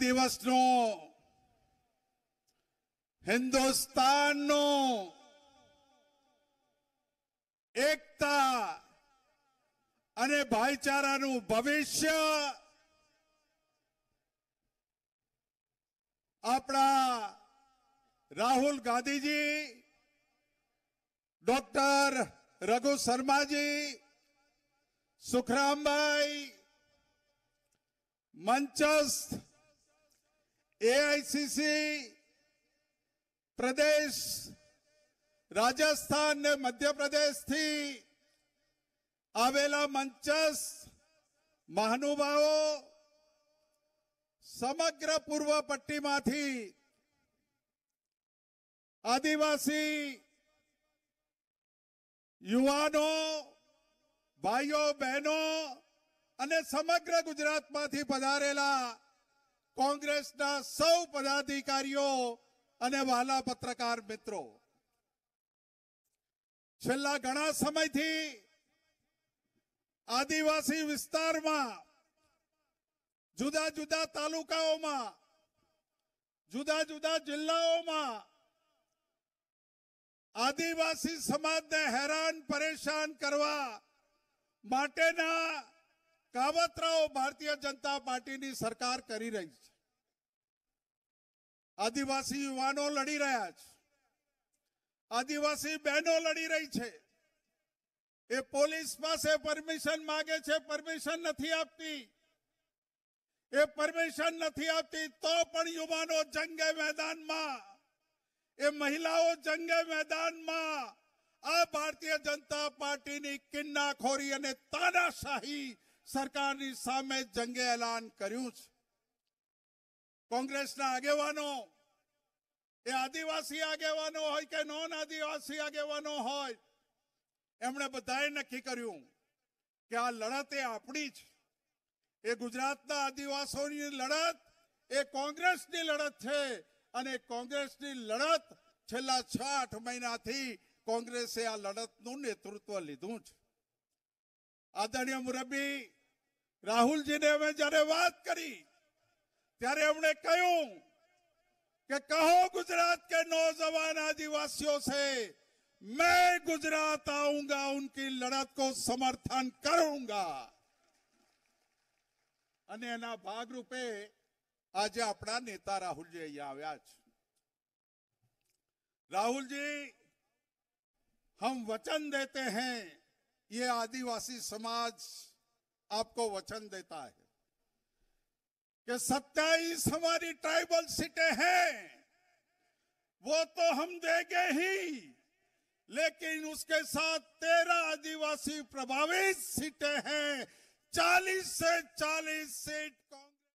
દિવસનો હિન્દુસ્તાનનો એકતા અને ભાઈચારાનું ભવિષ્ય આપણા રાહુલ ગાંધીજી ડોક્ટર રઘુ શર્માજી સુખરામભાઈ મંચસ્થ એઆઈસીસી પ્રદેશ રાજસ્થાન ને મધ્યપ્રદેશથી આવેલા મંચસ મહાનુભાવો સમગ્ર પૂર્વ પટ્ટીમાંથી આદિવાસી યુવાનો ભાઈઓ બહેનો અને સમગ્ર ગુજરાતમાંથી પધારેલા કોંગ્રેસના સૌ પદાધિકારીઓ અને વાલા પત્રકાર મિત્રો છેલ્લા ઘણા સમયથી આદિવાસી વિસ્તારમાં જુદા જુદા તાલુકાઓમાં જુદા જુદા જિલ્લાઓમાં આદિવાસી સમાજને હેરાન પરેશાન કરવા માટેના કાવતરાઓ ભારતીય જનતા પાર્ટીની સરકાર કરી રહી છે આદિવાસી યુવાનો લડી રહ્યા છે આદિવાસી બહેનો લડી રહી છે એ પોલીસ પાસે પરમિશન માંગે છે પરમિશન નથી આપતી એ પરમિશન નથી આપતી તો પણ યુવાનો જંગે મેદાનમાં એ મહિલાઓ જંગે મેદાનમાં આ ભારતીય જનતા પાર્ટીની કિન્નાખોરી અને તાનાશાહી સરકારની સામે જંગે એલાન કર્યું છે કોંગ્રેસના આગેવાનો એ આદિવાસી આગેવાનો હોય કે નોન આદિવાસી આગેવાનો હોય એમણે બધાએ નક્કી કર્યું કે આ લડત એ આપણી જ એ ગુજરાતના આદિવાસીઓની લડત એ કોંગ્રેસની લડત છે અને કોંગ્રેસની લડત છેલ્લા છ આઠ મહિનાથી કોંગ્રેસે આ લડતનું નેતૃત્વ લીધું છે આદરણીય મુરબી રાહુલજીને અમે જ્યારે વાત કરી ત્યારે એમણે કહ્યું કે કહો ગુજરાત કે નौजवान आदिवासियों से मैं गुजरात आऊंगा उनकी लड़त को समर्थन करूंगा અને એના ભાગરૂપે આજે આપણા નેતા રાહુલજી અહીંયા આવ્યા છે રાહુલજી હમ વચન દેતે હૈ યે આદિવાસી સમાજ आपको वचन देता है कि सत्ताईस हमारी ट्राइबल सीटें हैं वो तो हम देंगे ही लेकिन उसके साथ तेरह आदिवासी प्रभावित सीटें हैं चालीस से चालीस सीट